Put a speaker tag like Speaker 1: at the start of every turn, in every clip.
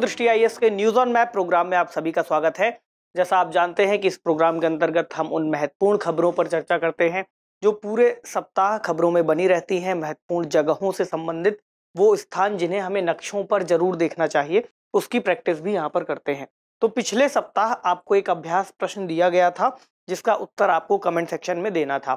Speaker 1: दोस्तों दृष्टि आईएएस के न्यूज ऑन मैप प्रोग्राम में आप सभी का स्वागत है जैसा आप जानते हैं कि इस प्रोग्राम के अंतर्गत हम उन महत्वपूर्ण खबरों पर चर्चा करते हैं जो पूरे सप्ताह खबरों में बनी रहती हैं महत्वपूर्ण जगहों से संबंधित वो स्थान जिन्हें हमें नक्शों पर जरूर देखना चाहिए उसकी प्रैक्टिस भी यहाँ पर करते हैं तो पिछले सप्ताह आपको एक अभ्यास प्रश्न दिया गया था जिसका उत्तर आपको कमेंट सेक्शन में देना था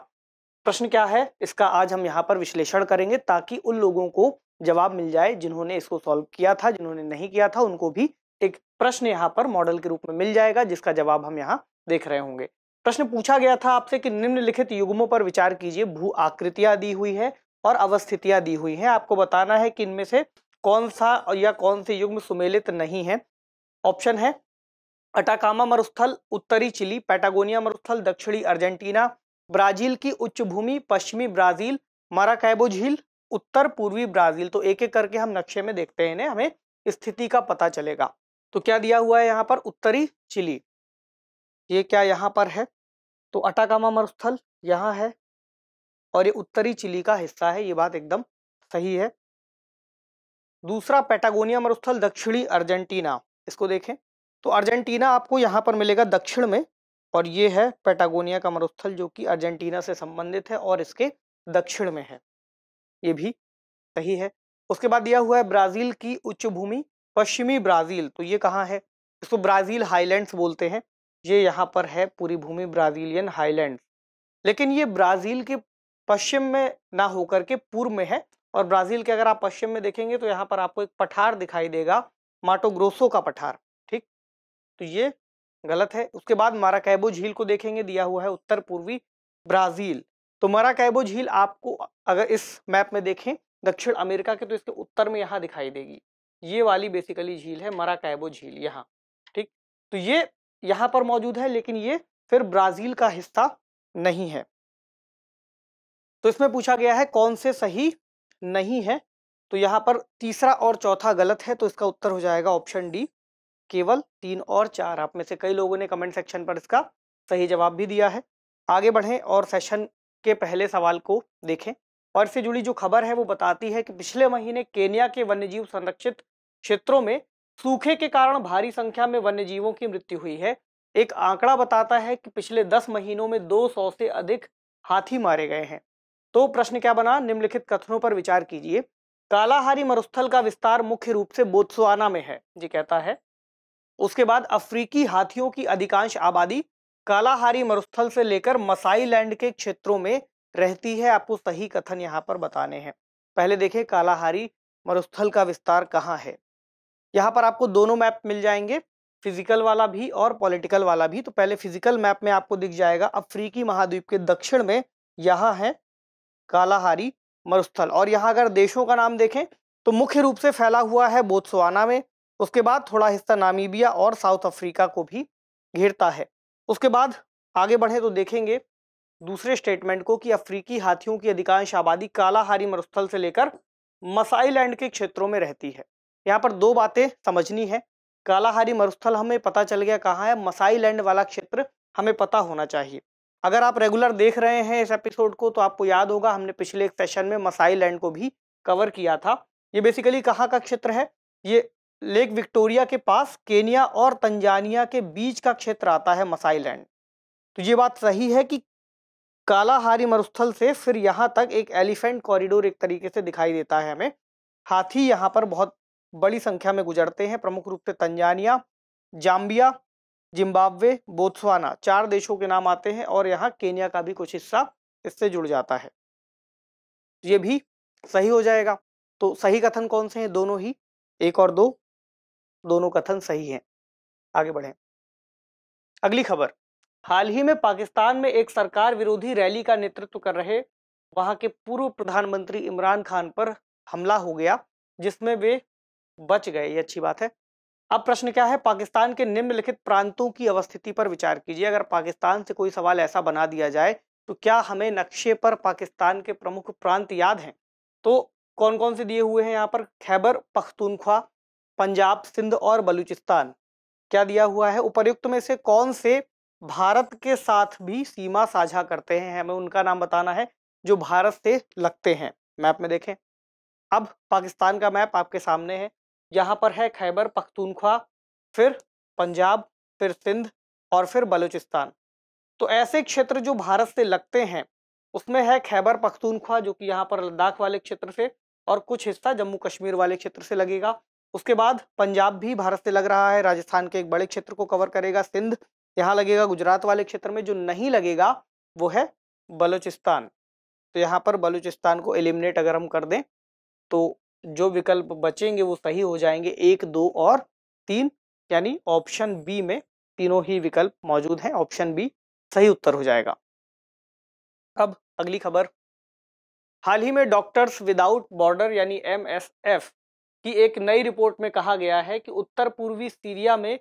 Speaker 1: प्रश्न क्या है इसका आज हम यहाँ पर विश्लेषण करेंगे ताकि उन लोगों को जवाब मिल जाए जिन्होंने इसको सॉल्व किया था जिन्होंने नहीं किया था उनको भी एक प्रश्न यहाँ पर मॉडल के रूप में मिल जाएगा जिसका जवाब हम यहाँ देख रहे होंगे प्रश्न पूछा गया था आपसे कि निम्नलिखित युग्मों पर विचार कीजिए भू आकृतियां दी हुई है और अवस्थितियां दी हुई हैं आपको बताना है कि इनमें से कौन सा या कौन से युग्म सुमेलित नहीं है ऑप्शन है अटाकामा मरुस्थल उत्तरी चिली पैटागोनिया मरुस्थल दक्षिणी अर्जेंटीना ब्राजील की उच्च भूमि पश्चिमी ब्राजील मराकैबो झील उत्तर पूर्वी ब्राजील तो एक एक करके हम नक्शे में देखते हैं हमें स्थिति का पता चलेगा तो क्या दिया हुआ है यहाँ पर उत्तरी चिली ये क्या यहाँ पर है तो अटाकामा मरुस्थल यहाँ है और ये उत्तरी चिली का हिस्सा है ये बात एकदम सही है दूसरा पैटागोनिया मरुस्थल दक्षिणी अर्जेंटीना इसको देखें तो अर्जेंटीना आपको यहाँ पर मिलेगा दक्षिण में और ये है पैटागोनिया का मरुस्थल जो कि अर्जेंटीना से संबंधित है और इसके दक्षिण में है ये भी सही है उसके बाद दिया हुआ है ब्राज़ील की उच्च भूमि पश्चिमी ब्राज़ील तो ये कहाँ है इसको ब्राज़ील हाईलैंड्स बोलते हैं ये यहाँ पर है पूरी भूमि ब्राज़ीलियन हाईलैंड्स लेकिन ये ब्राज़ील के पश्चिम में ना होकर के पूर्व में है और ब्राज़ील के अगर आप पश्चिम में देखेंगे तो यहाँ पर आपको एक पठार दिखाई देगा माटोग्रोसो का पठार ठीक तो ये गलत है उसके बाद माराकैबो झील को देखेंगे दिया हुआ है उत्तर पूर्वी ब्राज़ील तो मराकैबो झील आपको अगर इस मैप में देखें दक्षिण अमेरिका के तो इसके उत्तर में यहाँ दिखाई देगी ये वाली बेसिकली झील है मराकैबो झील यहाँ ठीक तो ये यहाँ पर मौजूद है लेकिन ये फिर ब्राज़ील का हिस्सा नहीं है तो इसमें पूछा गया है कौन से सही नहीं है तो यहाँ पर तीसरा और चौथा गलत है तो इसका उत्तर हो जाएगा ऑप्शन डी केवल तीन और चार आप में से कई लोगों ने कमेंट सेक्शन पर इसका सही जवाब भी दिया है आगे बढ़ें और सेशन के पहले सवाल को देखें और इससे जुड़ी जो खबर है वो बताती है कि पिछले महीने केनिया के वन्यजीव संरक्षित क्षेत्रों में सूखे के कारण भारी संख्या में वन्यजीवों की मृत्यु हुई है एक आंकड़ा बताता है कि पिछले दस महीनों में 200 से अधिक हाथी मारे गए हैं तो प्रश्न क्या बना निम्नलिखित कथनों पर विचार कीजिए कालाहारी मरुस्थल का विस्तार मुख्य रूप से बोत्सुआना में है जी कहता है उसके बाद अफ्रीकी हाथियों की अधिकांश आबादी कालाहारी मरुस्थल से लेकर मसाई लैंड के क्षेत्रों में रहती है आपको सही कथन यहाँ पर बताने हैं पहले देखें कालाहारी मरुस्थल का विस्तार कहाँ है यहाँ पर आपको दोनों मैप मिल जाएंगे फिजिकल वाला भी और पॉलिटिकल वाला भी तो पहले फिजिकल मैप में आपको दिख जाएगा अफ्रीकी महाद्वीप के दक्षिण में यहाँ है कालाहारी मरुस्थल और यहाँ अगर देशों का नाम देखें तो मुख्य रूप से फैला हुआ है बोत्सवाना में उसके बाद थोड़ा हिस्सा नामीबिया और साउथ अफ्रीका को भी घेरता है उसके बाद आगे बढ़े तो देखेंगे दूसरे स्टेटमेंट को कि अफ्रीकी हाथियों की अधिकांश आबादी कालाहारी मरुस्थल से लेकर मसाईलैंड के क्षेत्रों में रहती है यहाँ पर दो बातें समझनी है कालाहारी मरुस्थल हमें पता चल गया कहाँ है मसाईलैंड वाला क्षेत्र हमें पता होना चाहिए अगर आप रेगुलर देख रहे हैं इस एपिसोड को तो आपको याद होगा हमने पिछले एक सेशन में मसाई लैंड को भी कवर किया था ये बेसिकली कहाँ का क्षेत्र है ये लेक विक्टोरिया के पास केनिया और तंजानिया के बीच का क्षेत्र आता है मसाई लैंड तो ये बात सही है कि कालाहारी मरुस्थल से फिर यहाँ तक एक एलिफेंट कॉरिडोर एक तरीके से दिखाई देता है हमें हाथी यहाँ पर बहुत बड़ी संख्या में गुजरते हैं प्रमुख रूप से तंजानिया जाम्बिया जिम्बाब्वे बोत्सवाना चार देशों के नाम आते हैं और यहाँ केनिया का भी कुछ हिस्सा इससे जुड़ जाता है ये भी सही हो जाएगा तो सही कथन कौन से हैं दोनों ही एक और दो दोनों कथन सही हैं आगे बढ़ें अगली खबर हाल ही में पाकिस्तान में एक सरकार विरोधी रैली का नेतृत्व कर रहे वहां के पूर्व प्रधानमंत्री इमरान खान पर हमला हो गया जिसमें वे बच गए ये अच्छी बात है अब प्रश्न क्या है पाकिस्तान के निम्नलिखित प्रांतों की अवस्थिति पर विचार कीजिए अगर पाकिस्तान से कोई सवाल ऐसा बना दिया जाए तो क्या हमें नक्शे पर पाकिस्तान के प्रमुख प्रांत याद हैं तो कौन कौन से दिए हुए हैं यहाँ पर खैबर पख्तूनख्वा पंजाब सिंध और बलूचिस्तान क्या दिया हुआ है उपयुक्त में से कौन से भारत के साथ भी सीमा साझा करते हैं हमें उनका नाम बताना है जो भारत से लगते हैं मैप में देखें अब पाकिस्तान का मैप आपके सामने है यहाँ पर है खैबर पख्तूनख्वा फिर पंजाब फिर सिंध और फिर बलूचिस्तान तो ऐसे क्षेत्र जो भारत से लगते हैं उसमें है खैबर पख्तूनख्वा जो कि यहाँ पर लद्दाख वाले क्षेत्र से और कुछ हिस्सा जम्मू कश्मीर वाले क्षेत्र से लगेगा उसके बाद पंजाब भी भारत से लग रहा है राजस्थान के एक बड़े क्षेत्र को कवर करेगा सिंध यहाँ लगेगा गुजरात वाले क्षेत्र में जो नहीं लगेगा वो है बलूचिस्तान तो यहाँ पर बलूचिस्तान को एलिमिनेट अगर हम कर दें तो जो विकल्प बचेंगे वो सही हो जाएंगे एक दो और तीन यानी ऑप्शन बी में तीनों ही विकल्प मौजूद हैं ऑप्शन बी सही उत्तर हो जाएगा अब अगली खबर हाल ही में डॉक्टर्स विदाउट बॉर्डर यानी एम एस एफ कि एक नई रिपोर्ट में कहा गया है कि उत्तर पूर्वी सीरिया में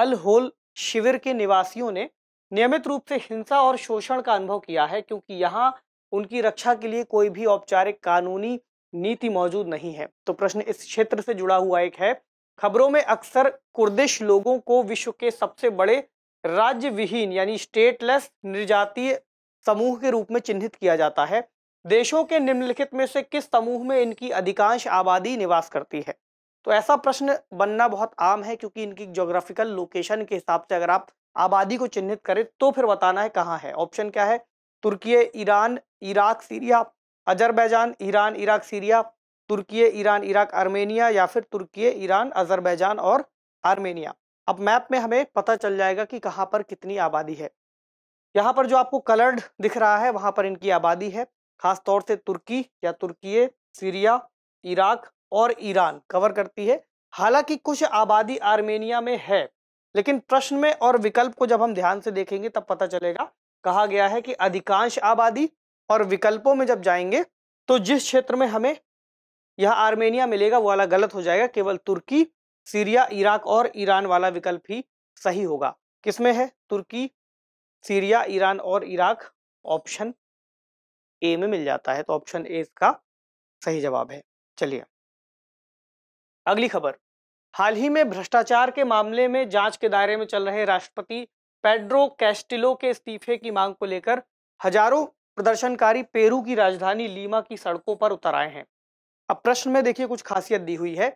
Speaker 1: अल होल शिविर के निवासियों ने नियमित रूप से हिंसा और शोषण का अनुभव किया है क्योंकि यहाँ उनकी रक्षा के लिए कोई भी औपचारिक कानूनी नीति मौजूद नहीं है तो प्रश्न इस क्षेत्र से जुड़ा हुआ एक है खबरों में अक्सर कुर्दिश लोगों को विश्व के सबसे बड़े राज्य विहीन यानी स्टेटलेस निर्जातीय समूह के रूप में चिन्हित किया जाता है देशों के निम्नलिखित में से किस समूह में इनकी अधिकांश आबादी निवास करती है तो ऐसा प्रश्न बनना बहुत आम है क्योंकि इनकी ज्योग्राफिकल लोकेशन के हिसाब से अगर आप आबादी को चिन्हित करें तो फिर बताना है कहाँ है ऑप्शन क्या है तुर्की Iran Iraq Syria Azerbaijan Iran Iraq Syria तुर्की ईरान इराक आर्मेनिया या फिर तुर्की ईरान अजरबैजान और आर्मेनिया अब मैप में हमें पता चल जाएगा कि कहाँ पर कितनी आबादी है यहाँ पर जो आपको कलर्ड दिख रहा है वहाँ पर इनकी आबादी है खास तौर से तुर्की या तुर्की सीरिया इराक और ईरान कवर करती है हालांकि कुछ आबादी आर्मेनिया में है लेकिन प्रश्न में और विकल्प को जब हम ध्यान से देखेंगे तब पता चलेगा कहा गया है कि अधिकांश आबादी और विकल्पों में जब जाएंगे तो जिस क्षेत्र में हमें यह आर्मेनिया मिलेगा वो वाला गलत हो जाएगा केवल तुर्की सीरिया इराक और ईरान वाला विकल्प ही सही होगा किसमें है तुर्की सीरिया ईरान और इराक ऑप्शन ए में मिल जाता है तो ऑप्शन ए इसका सही जवाब है चलिए अगली खबर हाल ही में भ्रष्टाचार के मामले में जांच के दायरे में चल रहे राष्ट्रपति पेड्रो कैस्टिलो के इस्तीफे की मांग को लेकर हजारों प्रदर्शनकारी पेरू की राजधानी लीमा की सड़कों पर उतर आए हैं अब प्रश्न में देखिए कुछ खासियत दी हुई है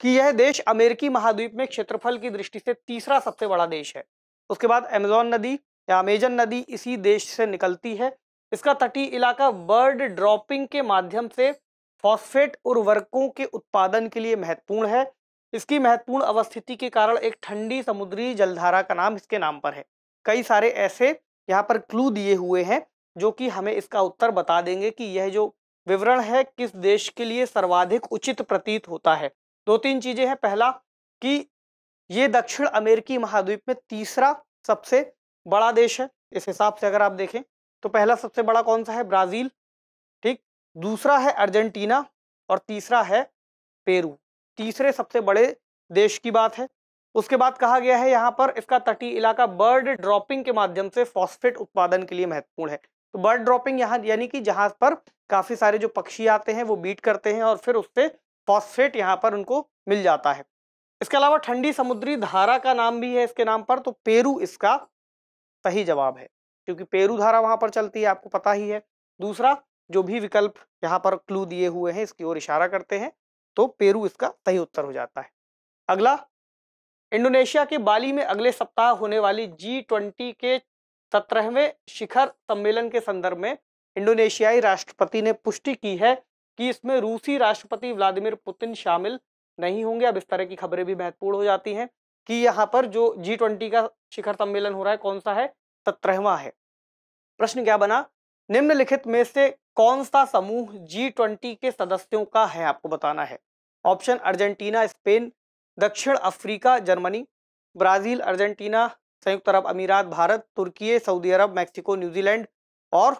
Speaker 1: कि यह देश अमेरिकी महाद्वीप में क्षेत्रफल की दृष्टि से तीसरा सबसे बड़ा देश है उसके बाद अमेजोन नदी या अमेजन नदी इसी देश से निकलती है इसका तटीय इलाका बर्ड ड्रॉपिंग के माध्यम से फॉस्फेट उर्वरकों के उत्पादन के लिए महत्वपूर्ण है इसकी महत्वपूर्ण अवस्थिति के कारण एक ठंडी समुद्री जलधारा का नाम इसके नाम पर है कई सारे ऐसे यहाँ पर क्लू दिए हुए हैं जो कि हमें इसका उत्तर बता देंगे कि यह जो विवरण है किस देश के लिए सर्वाधिक उचित प्रतीत होता है दो तीन चीजें हैं पहला कि ये दक्षिण अमेरिकी महाद्वीप में तीसरा सबसे बड़ा देश है इस हिसाब से अगर आप देखें तो पहला सबसे बड़ा कौन सा है ब्राज़ील ठीक दूसरा है अर्जेंटीना और तीसरा है पेरू तीसरे सबसे बड़े देश की बात है उसके बाद कहा गया है यहाँ पर इसका तटीय इलाका बर्ड ड्रॉपिंग के माध्यम से फॉस्फेट उत्पादन के लिए महत्वपूर्ण है तो बर्ड ड्रॉपिंग यहाँ यानी कि जहाँ पर काफ़ी सारे जो पक्षी आते हैं वो बीट करते हैं और फिर उससे फॉस्फेट यहाँ पर उनको मिल जाता है इसके अलावा ठंडी समुद्री धारा का नाम भी है इसके नाम पर तो पेरू इसका सही जवाब है क्योंकि पेरू धारा वहां पर चलती है आपको पता ही है दूसरा जो भी विकल्प यहाँ पर क्लू दिए हुए हैं इसकी ओर इशारा करते हैं तो पेरू इसका सही उत्तर हो जाता है अगला इंडोनेशिया के बाली में अगले सप्ताह होने वाली जी ट्वेंटी के सत्रहवें शिखर सम्मेलन के संदर्भ में इंडोनेशियाई राष्ट्रपति ने पुष्टि की है कि इसमें रूसी राष्ट्रपति व्लादिमीर पुतिन शामिल नहीं होंगे अब इस तरह की खबरें भी महत्वपूर्ण हो जाती हैं कि यहाँ पर जो जी ट्वेंटी का शिखर सम्मेलन हो रहा है कौन सा है सत्रहवा है प्रश्न क्या बना निम्नलिखित में से कौन सा समूह जी ट्वेंटी के सदस्यों का है आपको बताना है ऑप्शन अर्जेंटीना स्पेन दक्षिण अफ्रीका जर्मनी ब्राजील अर्जेंटीना संयुक्त अरब अमीरात भारत तुर्की सऊदी अरब मैक्सिको न्यूजीलैंड और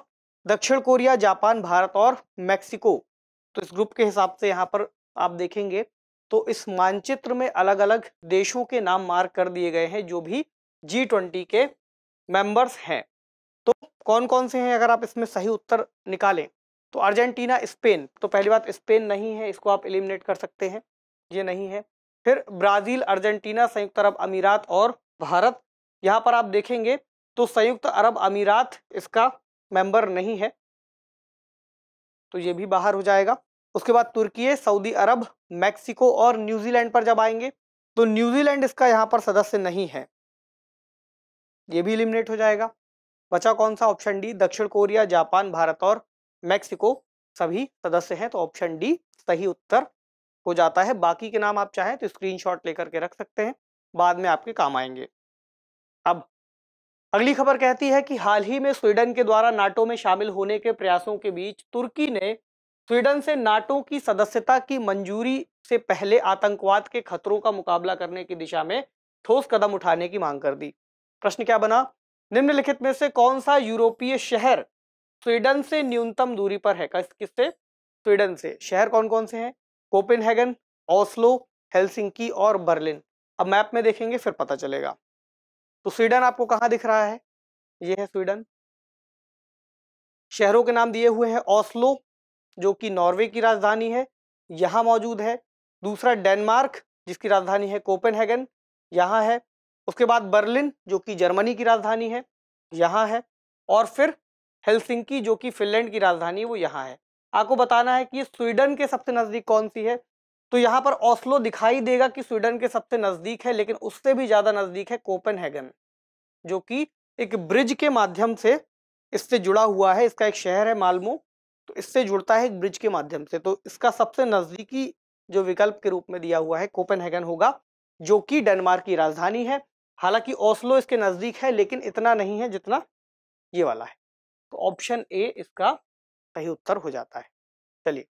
Speaker 1: दक्षिण कोरिया जापान भारत और मैक्सिको तो इस ग्रुप के हिसाब से यहाँ पर आप देखेंगे तो इस मानचित्र में अलग अलग देशों के नाम मार्क कर दिए गए हैं जो भी जी ट्वेंटी के मेंबर्स हैं तो कौन कौन से हैं अगर आप इसमें सही उत्तर निकालें तो अर्जेंटीना स्पेन तो पहली बात स्पेन नहीं है इसको आप एलिमिनेट कर सकते हैं ये नहीं है फिर ब्राज़ील अर्जेंटीना संयुक्त अरब अमीरात और भारत यहाँ पर आप देखेंगे तो संयुक्त अरब अमीरात इसका मेंबर नहीं है तो ये भी बाहर हो जाएगा उसके बाद तुर्की सऊदी अरब मैक्सिको और न्यूजीलैंड पर जब आएंगे तो न्यूजीलैंड इसका यहाँ पर सदस्य नहीं है ये भी इलिमिनेट हो जाएगा बचा कौन सा ऑप्शन डी दक्षिण कोरिया जापान भारत और मैक्सिको सभी सदस्य हैं तो ऑप्शन डी सही उत्तर हो जाता है बाकी के नाम आप चाहें तो शॉट लेकर के रख सकते हैं बाद में आपके काम आएंगे अब अगली खबर कहती है कि हाल ही में स्वीडन के द्वारा नाटो में शामिल होने के प्रयासों के बीच तुर्की ने स्वीडन से नाटो की सदस्यता की मंजूरी से पहले आतंकवाद के खतरों का मुकाबला करने की दिशा में ठोस कदम उठाने की मांग कर दी प्रश्न क्या बना निम्नलिखित में से कौन सा यूरोपीय शहर स्वीडन से न्यूनतम दूरी पर है किससे स्वीडन से शहर कौन कौन से हैं कोपेनहेगन ओस्लो हेलसिंकी और बर्लिन अब मैप में देखेंगे फिर पता चलेगा तो स्वीडन आपको कहाँ दिख रहा है ये है स्वीडन शहरों के नाम दिए हुए हैं ओस्लो जो कि नॉर्वे की राजधानी है यहाँ मौजूद है दूसरा डेनमार्क जिसकी राजधानी है कोपेनहेगन यहाँ है उसके बाद बर्लिन जो कि जर्मनी की राजधानी है यहाँ है और फिर हेलसिंकी जो कि फिनलैंड की राजधानी है वो यहाँ है आपको बताना है कि स्वीडन के सबसे नज़दीक कौन सी है तो यहाँ पर ओस्लो दिखाई देगा कि स्वीडन के सबसे नज़दीक है लेकिन उससे भी ज़्यादा नज़दीक है कोपेनहेगन जो कि एक ब्रिज के माध्यम से इससे जुड़ा हुआ है इसका एक शहर है मालमो तो इससे जुड़ता है एक ब्रिज के माध्यम से तो इसका सबसे नज़दीकी जो विकल्प के रूप में दिया हुआ है कोपेनहेगन होगा जो कि डेनमार्क की राजधानी है हालांकि ओस्लो इसके नज़दीक है लेकिन इतना नहीं है जितना ये वाला है तो ऑप्शन ए इसका सही उत्तर हो जाता है चलिए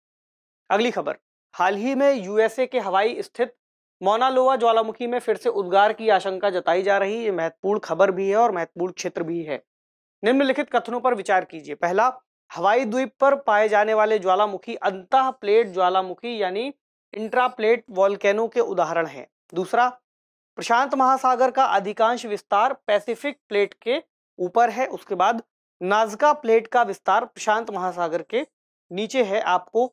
Speaker 1: अगली खबर हाल ही में यूएसए के हवाई स्थित मोनालोवा ज्वालामुखी में फिर से उद्गार की आशंका जताई जा रही ये महत्वपूर्ण खबर भी है और महत्वपूर्ण क्षेत्र भी है निम्नलिखित कथनों पर विचार कीजिए पहला हवाई द्वीप पर पाए जाने वाले ज्वालामुखी अंत प्लेट ज्वालामुखी यानी इंट्रा प्लेट वॉल्केनो के उदाहरण हैं दूसरा प्रशांत महासागर का अधिकांश विस्तार पैसिफिक प्लेट के ऊपर है उसके बाद नाजका प्लेट का विस्तार प्रशांत महासागर के नीचे है आपको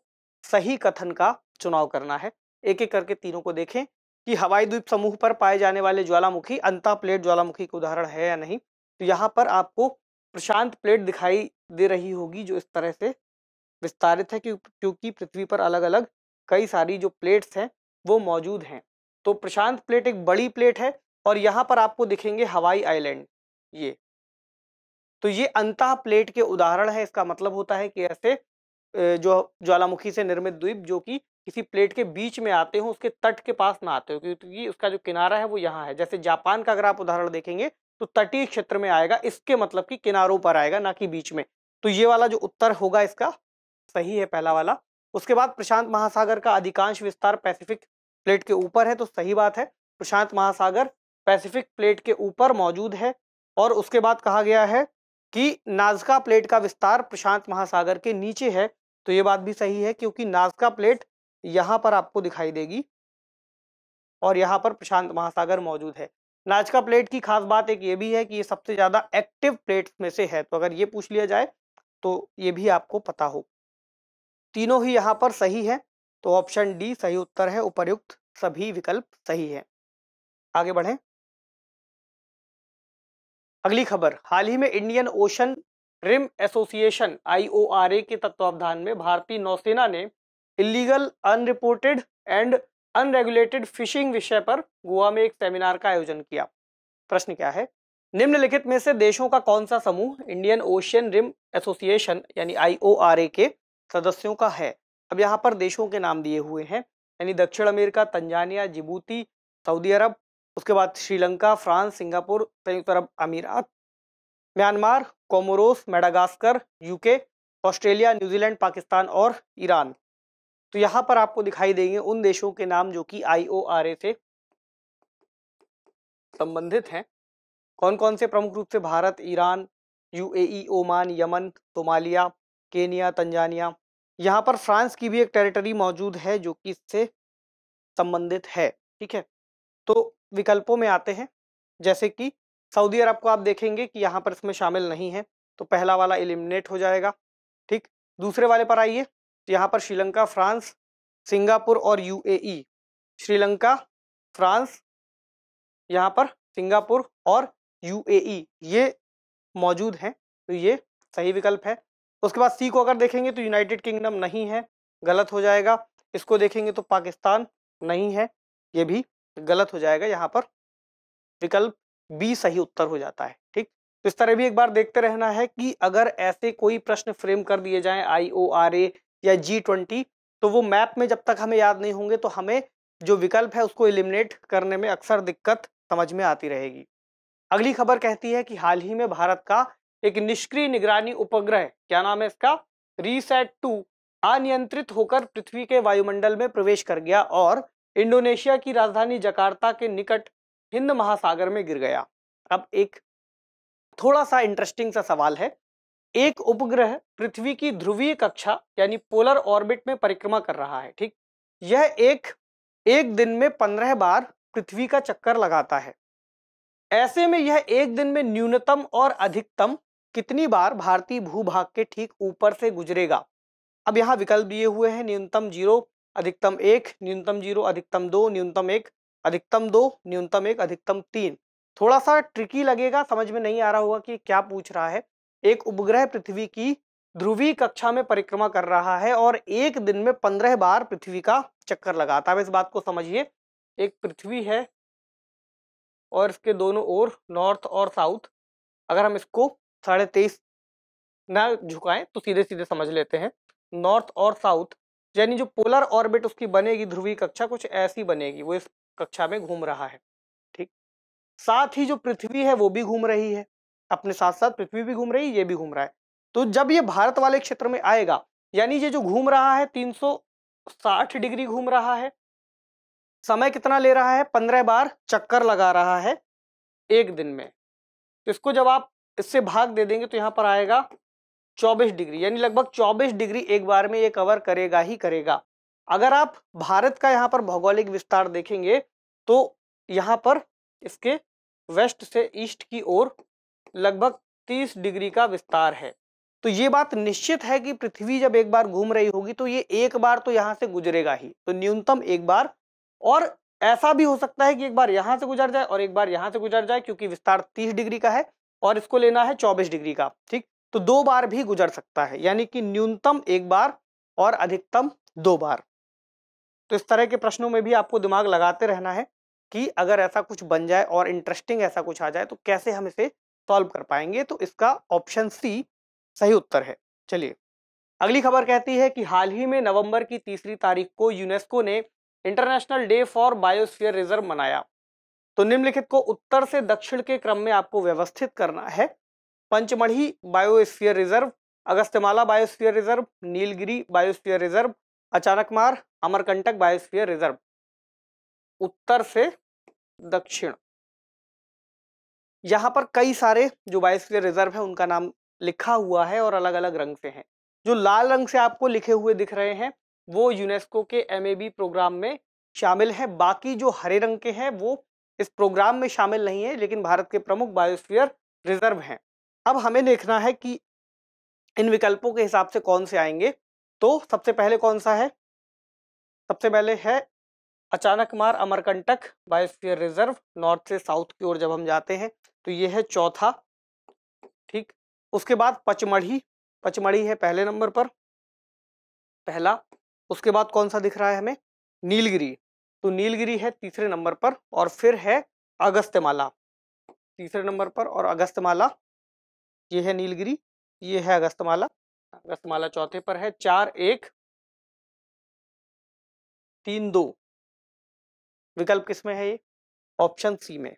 Speaker 1: सही कथन का चुनाव करना है एक एक करके तीनों को देखें कि हवाई द्वीप समूह पर पाए जाने वाले ज्वालामुखी अंता प्लेट ज्वालामुखी का उदाहरण है या नहीं तो यहाँ पर आपको प्रशांत प्लेट दिखाई दे रही होगी जो इस तरह से विस्तारित है क्योंकि पृथ्वी पर अलग अलग कई सारी जो प्लेट्स हैं वो मौजूद हैं तो प्रशांत प्लेट एक बड़ी प्लेट है और यहाँ पर आपको दिखेंगे हवाई आइलैंड ये तो ये अंत प्लेट के उदाहरण है इसका मतलब होता है कि ऐसे जो ज्वालामुखी से निर्मित द्वीप जो कि किसी प्लेट के बीच में आते हो उसके तट के पास ना आते हो क्योंकि उसका जो किनारा है वो यहाँ है जैसे जापान का अगर आप उदाहरण देखेंगे तो तटीय क्षेत्र में आएगा इसके मतलब कि किनारों पर आएगा ना कि बीच में तो ये वाला जो उत्तर होगा इसका सही है पहला वाला उसके बाद प्रशांत महासागर का अधिकांश विस्तार पैसिफिक प्लेट के ऊपर है तो सही बात है प्रशांत महासागर पैसिफिक प्लेट के ऊपर मौजूद है और उसके बाद कहा गया है कि नाजका प्लेट का विस्तार प्रशांत महासागर के नीचे है तो ये बात भी सही है क्योंकि नाजका प्लेट यहाँ पर आपको दिखाई देगी और यहाँ पर प्रशांत महासागर मौजूद है नाजका प्लेट की खास बात एक ये भी है कि ये सबसे ज़्यादा एक्टिव प्लेट में से है तो अगर ये पूछ लिया जाए तो ये भी आपको पता हो तीनों ही यहाँ पर सही है तो ऑप्शन डी सही उत्तर है उपर्युक्त सभी विकल्प सही है आगे बढ़े अगली खबर हाल ही में Indian Ocean Rim Association IORA के तत्वावधान में भारतीय नौसेना ने illegal unreported and unregulated fishing विषय पर गोवा में एक सेमिनार का आयोजन किया प्रश्न क्या है निम्नलिखित में से देशों का कौन सा समूह इंडियन ओशियन रिम एसोसिएशन यानी आईओआरए के सदस्यों का है अब यहाँ पर देशों के नाम दिए हुए हैं यानी दक्षिण America Tanzania Djibouti Saudi Arab उसके बाद श्रीलंका फ्रांस सिंगापुर संयुक्त अरब अमीरात Myanmar Comoros Madagascar UK Australia New Zealand Pakistan और ईरान तो यहाँ पर आपको दिखाई देंगे उन देशों के नाम जो कि आई से संबंधित हैं कौन कौन से प्रमुख रूप से Bharat Iran UAE Oman Yemen Somalia Kenya Tanzania यहाँ पर फ्रांस की भी एक टेरिटरी मौजूद है जो कि इससे संबंधित है ठीक है तो विकल्पों में आते हैं जैसे कि सऊदी अरब को आप देखेंगे कि यहाँ पर इसमें शामिल नहीं है तो पहला वाला एलिमिनेट हो जाएगा ठीक दूसरे वाले पर आइए यहाँ पर श्रीलंका फ्रांस सिंगापुर और यू श्रीलंका फ्रांस यहाँ पर सिंगापुर और यू ये मौजूद हैं तो ये सही विकल्प है उसके बाद सी को अगर देखेंगे तो यूनाइटेड किंगडम नहीं है गलत हो जाएगा इसको देखेंगे तो पाकिस्तान नहीं है ये भी गलत हो जाएगा यहाँ पर विकल्प बी सही उत्तर हो जाता है ठीक तो इस तरह भी एक बार देखते रहना है कि अगर ऐसे कोई प्रश्न फ्रेम कर दिए जाए आई ओ आर ए या जी ट्वेंटी तो वो मैप में जब तक हमें याद नहीं होंगे तो हमें जो विकल्प है उसको एलिमिनेट करने में अक्सर दिक्कत समझ में आती रहेगी अगली खबर कहती है कि हाल ही में भारत का एक निष्क्रिय निगरानी उपग्रह क्या नाम है इसका रीसेट टू अनियंत्रित होकर पृथ्वी के वायुमंडल में प्रवेश कर गया और इंडोनेशिया की राजधानी जकार्ता के निकट हिंद महासागर में गिर गया अब एक थोड़ा सा इंटरेस्टिंग सा सवाल है एक उपग्रह पृथ्वी की ध्रुवीय कक्षा यानी पोलर ऑर्बिट में परिक्रमा कर रहा है ठीक यह एक एक दिन में पंद्रह बार पृथ्वी का चक्कर लगाता है ऐसे में यह एक दिन में न्यूनतम और अधिकतम कितनी बार भारतीय भूभाग के ठीक ऊपर से गुजरेगा अब यहाँ विकल्प दिए हुए हैं न्यूनतम जीरो अधिकतम एक न्यूनतम जीरो अधिकतम दो न्यूनतम एक अधिकतम दो न्यूनतम एक अधिकतम तीन थोड़ा सा ट्रिकी लगेगा समझ में नहीं आ रहा होगा कि क्या पूछ रहा है एक उपग्रह पृथ्वी की ध्रुवीय कक्षा में परिक्रमा कर रहा है और एक दिन में पंद्रह बार पृथ्वी का चक्कर लगाता है इस बात को समझिए एक पृथ्वी है और इसके दोनों ओर नॉर्थ और साउथ अगर हम इसको साढ़े तेईस ना झुकाएं तो सीधे सीधे समझ लेते हैं नॉर्थ और साउथ यानी जो पोलर ऑर्बिट उसकी बनेगी ध्रुवीय कक्षा कुछ ऐसी बनेगी वो इस कक्षा में घूम रहा है ठीक साथ ही जो पृथ्वी है वो भी घूम रही है अपने साथ साथ पृथ्वी भी घूम रही है ये भी घूम रहा है तो जब ये भारत वाले क्षेत्र में आएगा यानी ये जो घूम रहा है 360 डिग्री घूम रहा है समय कितना ले रहा है पंद्रह बार चक्कर लगा रहा है एक दिन में इसको जब आप इससे भाग दे देंगे तो यहाँ पर आएगा चौबीस डिग्री यानी लगभग चौबीस डिग्री एक बार में ये कवर करेगा ही करेगा अगर आप भारत का यहाँ पर भौगोलिक विस्तार देखेंगे तो यहाँ पर इसके वेस्ट से ईस्ट की ओर लगभग 30 डिग्री का विस्तार है तो ये बात निश्चित है कि पृथ्वी जब एक बार घूम रही होगी तो ये एक बार तो यहाँ से गुजरेगा ही तो न्यूनतम एक बार और ऐसा भी हो सकता है कि एक बार यहाँ से गुजर जाए और एक बार यहाँ से गुजर जाए क्योंकि विस्तार 30 डिग्री का है और इसको लेना है चौबीस डिग्री का ठीक तो दो बार भी गुजर सकता है यानी कि न्यूनतम एक बार और अधिकतम दो बार तो इस तरह के प्रश्नों में भी आपको दिमाग लगाते रहना है कि अगर ऐसा कुछ बन जाए और इंटरेस्टिंग ऐसा कुछ आ जाए तो कैसे हम इसे सॉल्व कर पाएंगे तो इसका ऑप्शन सी सही उत्तर है चलिए अगली खबर कहती है कि हाल ही में नवंबर की तीसरी तारीख को यूनेस्को ने international day for biosphere reserve मनाया तो निम्नलिखित को उत्तर से दक्षिण के क्रम में आपको व्यवस्थित करना है Pachmarhi biosphere reserve Agasthyamala biosphere reserve Nilgiri biosphere reserve Achanakmar Amarkantak biosphere reserve उत्तर से दक्षिण यहाँ पर कई सारे जो बायोस्फीयर रिजर्व है उनका नाम लिखा हुआ है और अलग अलग रंग से हैं जो लाल रंग से आपको लिखे हुए दिख रहे हैं वो यूनेस्को के एम प्रोग्राम में शामिल है बाकी जो हरे रंग के हैं वो इस प्रोग्राम में शामिल नहीं है लेकिन भारत के प्रमुख बायोस्फीयर रिजर्व हैं अब हमें देखना है कि इन विकल्पों के हिसाब से कौन से आएंगे तो सबसे पहले कौन सा है सबसे पहले है Achanakmar Amarkantak biosphere reserve north से साउथ की ओर जब हम जाते हैं तो ये है चौथा ठीक उसके बाद पचमढ़ी पचमढ़ी है पहले नंबर पर पहला उसके बाद कौन सा दिख रहा है हमें नीलगिरी तो नीलगिरी है तीसरे नंबर पर और फिर है अगस्त्यमाला तीसरे नंबर पर और अगस्त्यमाला ये है नीलगिरी ये है अगस्त्यमाला अगस्त्यमाला चौथे पर है चार एक तीन दो विकल्प किस में है ये ऑप्शन सी में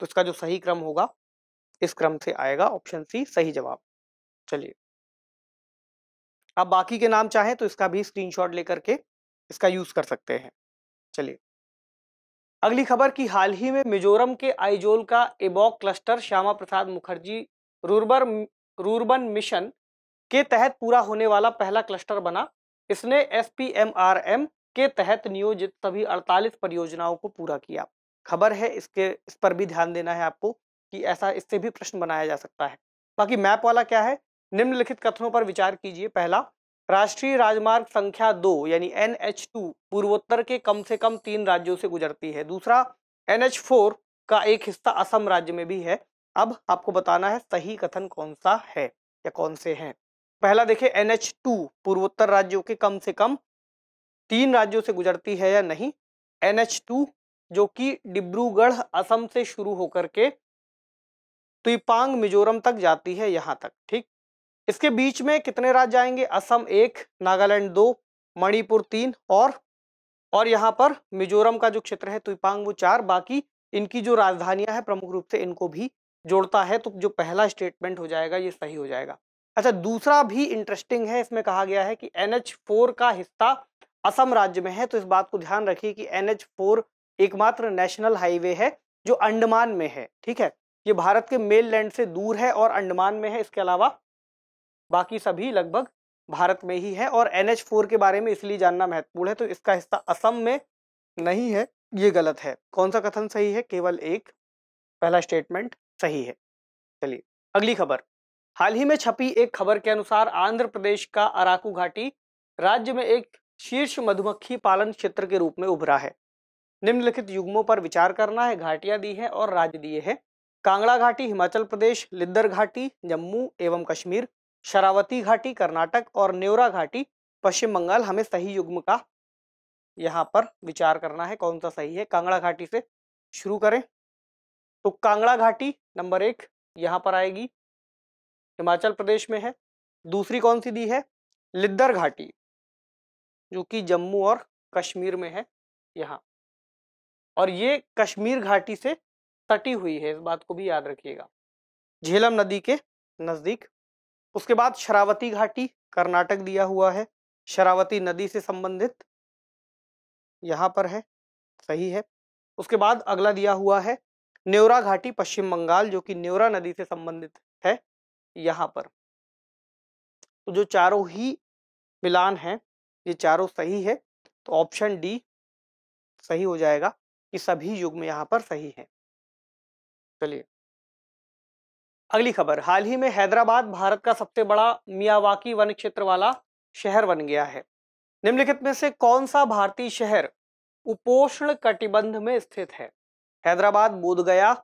Speaker 1: तो इसका जो सही क्रम होगा इस क्रम से आएगा ऑप्शन सी सही जवाब चलिए आप बाकी के नाम चाहें तो इसका भी स्क्रीनशॉट लेकर के इसका यूज कर सकते हैं चलिए अगली खबर की हाल ही में मिजोरम के आइजोल का एबॉक क्लस्टर श्यामा प्रसाद मुखर्जी रूरबर रूरबन मिशन के तहत पूरा होने वाला पहला क्लस्टर बना इसने एस के तहत नियोजित सभी 48 परियोजनाओं को पूरा किया खबर है इसके इस पर भी ध्यान देना है आपको कि ऐसा इससे भी प्रश्न बनाया जा सकता है बाकी मैप वाला क्या है निम्नलिखित कथनों पर विचार कीजिए पहला राष्ट्रीय राजमार्ग संख्या दो यानी एन एच टू पूर्वोत्तर के कम से कम तीन राज्यों से गुजरती है दूसरा एन एच फोर का एक हिस्सा असम राज्य में भी है अब आपको बताना है सही कथन कौन सा है या कौन से हैं पहला देखे एन एच टू पूर्वोत्तर राज्यों के कम से कम तीन राज्यों से गुजरती है या नहीं एन एच टू जो कि डिब्रूगढ़ असम से शुरू होकर के तुपांग मिजोरम तक जाती है यहाँ तक ठीक इसके बीच में कितने राज्य जाएंगे असम एक नागालैंड दो मणिपुर तीन और और यहाँ पर मिजोरम का जो क्षेत्र है तुपांग वो चार बाकी इनकी जो राजधानियां हैं प्रमुख रूप से इनको भी जोड़ता है तो जो पहला स्टेटमेंट हो जाएगा ये सही हो जाएगा अच्छा दूसरा भी इंटरेस्टिंग है इसमें कहा गया है कि एन का हिस्सा असम राज्य में है तो इस बात को ध्यान रखिए कि एन एकमात्र नेशनल हाईवे है जो अंडमान में है ठीक है ये भारत के मेल लैंड से दूर है और अंडमान में है इसके अलावा बाकी सभी लगभग भारत में ही है और एन एच फोर के बारे में इसलिए जानना महत्वपूर्ण है तो इसका हिस्सा असम में नहीं है ये गलत है कौन सा कथन सही है केवल एक पहला स्टेटमेंट सही है चलिए अगली खबर हाल ही में छपी एक खबर के अनुसार आंध्र प्रदेश का अराकू घाटी राज्य में एक शीर्ष मधुमक्खी पालन क्षेत्र के रूप में उभरा है निम्नलिखित युग्मों पर विचार करना है घाटियां दी है और राज्य दिए हैं कांगड़ा घाटी हिमाचल प्रदेश लिद्दर घाटी जम्मू एवं कश्मीर शरावती घाटी कर्नाटक और नेवरा घाटी पश्चिम बंगाल हमें सही युग्म का यहाँ पर विचार करना है कौन सा सही है कांगड़ा घाटी से शुरू करें तो कांगड़ा घाटी नंबर एक यहाँ पर आएगी हिमाचल प्रदेश में है दूसरी कौन सी दी है लिद्दर घाटी जो कि जम्मू और कश्मीर में है यहाँ और ये कश्मीर घाटी से सटी हुई है इस बात को भी याद रखिएगा झेलम नदी के नज़दीक उसके बाद शरावती घाटी कर्नाटक दिया हुआ है शरावती नदी से संबंधित यहाँ पर है सही है उसके बाद अगला दिया हुआ है नेवरा घाटी पश्चिम बंगाल जो कि नेवरा नदी से संबंधित है यहाँ पर तो जो चारों ही मिलान है ये चारों सही है तो ऑप्शन डी सही हो जाएगा कि सभी युग में यहाँ पर सही है चलिए अगली खबर हाल ही में हैदराबाद भारत का सबसे बड़ा मियावाकी वन क्षेत्र वाला शहर बन गया है निम्नलिखित में से कौन सा भारतीय शहर उपोषण कटिबंध में स्थित है हैदराबाद बोध गया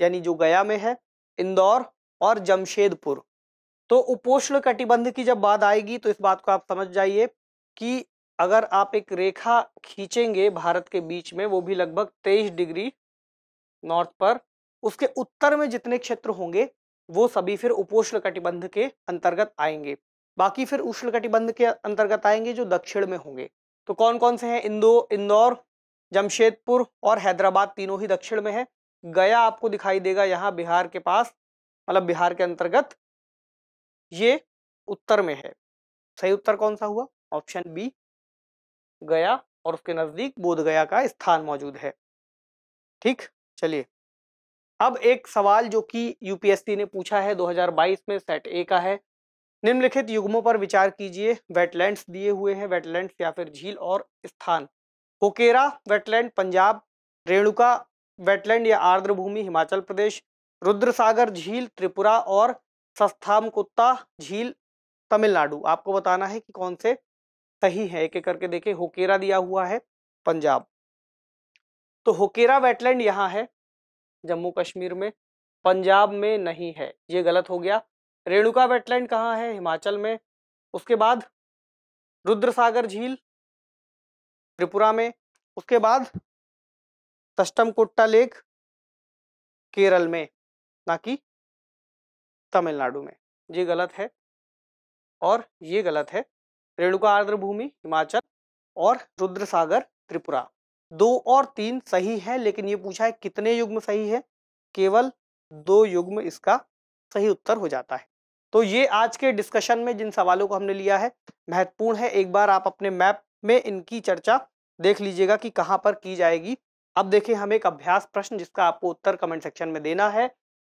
Speaker 1: यानी जो गया में है इंदौर और जमशेदपुर तो उपोष्ण कटिबंध की जब बात आएगी तो इस बात को आप समझ जाइए कि अगर आप एक रेखा खींचेंगे भारत के बीच में वो भी लगभग तेईस डिग्री नॉर्थ पर उसके उत्तर में जितने क्षेत्र होंगे वो सभी फिर उपोष्ण कटिबंध के अंतर्गत आएंगे बाकी फिर उष्ण कटिबंध के अंतर्गत आएंगे जो दक्षिण में होंगे तो कौन कौन से हैं इंदो इंदौर जमशेदपुर और हैदराबाद तीनों ही दक्षिण में है गया आपको दिखाई देगा यहाँ बिहार के पास मतलब बिहार के अंतर्गत ये उत्तर में है सही उत्तर कौन सा हुआ ऑप्शन बी गया और उसके नजदीक बोध गया का स्थान मौजूद है ठीक चलिए अब एक सवाल जो कि यूपीएससी ने पूछा है 2022 में सेट ए का है निम्नलिखित युग्मों पर विचार कीजिए वेटलैंड्स दिए हुए हैं वेटलैंड्स या फिर झील और स्थान होकेरा वेटलैंड पंजाब रेणुका वेटलैंड या आर्द्र भूमि हिमाचल प्रदेश रुद्रसागर झील त्रिपुरा और सस्थामकुत्ता झील तमिलनाडु आपको बताना है कि कौन से सही है एक एक करके देखें होकेरा दिया हुआ है पंजाब तो होकेरा वेटलैंड यहाँ है जम्मू कश्मीर में पंजाब में नहीं है ये गलत हो गया रेणुका वेटलैंड कहाँ है हिमाचल में उसके बाद रुद्र सागर झील त्रिपुरा में उसके बाद तस्टमकुट्टा लेक केरल में ना कि तमिलनाडु में ये गलत है और ये गलत है रेणुका आर्द्र भूमि हिमाचल और रुद्र सागर त्रिपुरा दो और तीन सही है लेकिन ये पूछा है कितने युग्म सही है केवल दो युग्म इसका सही उत्तर हो जाता है तो ये आज के डिस्कशन में जिन सवालों को हमने लिया है महत्वपूर्ण है एक बार आप अपने मैप में इनकी चर्चा देख लीजिएगा कि कहाँ पर की जाएगी अब देखिए हम एक अभ्यास प्रश्न जिसका आपको उत्तर कमेंट सेक्शन में देना है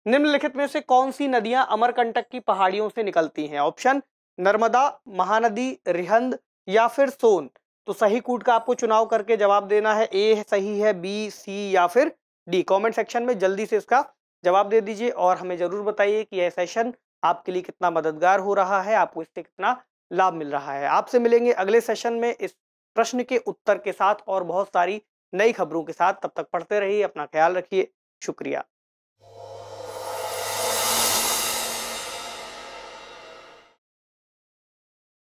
Speaker 1: निम्नलिखित में से कौन सी नदियां अमरकंटक की पहाड़ियों से निकलती हैं ऑप्शन नर्मदा महानदी रिहंद या फिर सोन तो सही कूट का आपको चुनाव करके जवाब देना है ए सही है बी सी या फिर डी कमेंट सेक्शन में जल्दी से इसका जवाब दे दीजिए और हमें ज़रूर बताइए कि यह सेशन आपके लिए कितना मददगार हो रहा है आपको इससे कितना लाभ मिल रहा है आपसे मिलेंगे अगले सेशन में इस प्रश्न के उत्तर के साथ और बहुत सारी नई खबरों के साथ तब तक पढ़ते रहिए अपना ख्याल रखिए शुक्रिया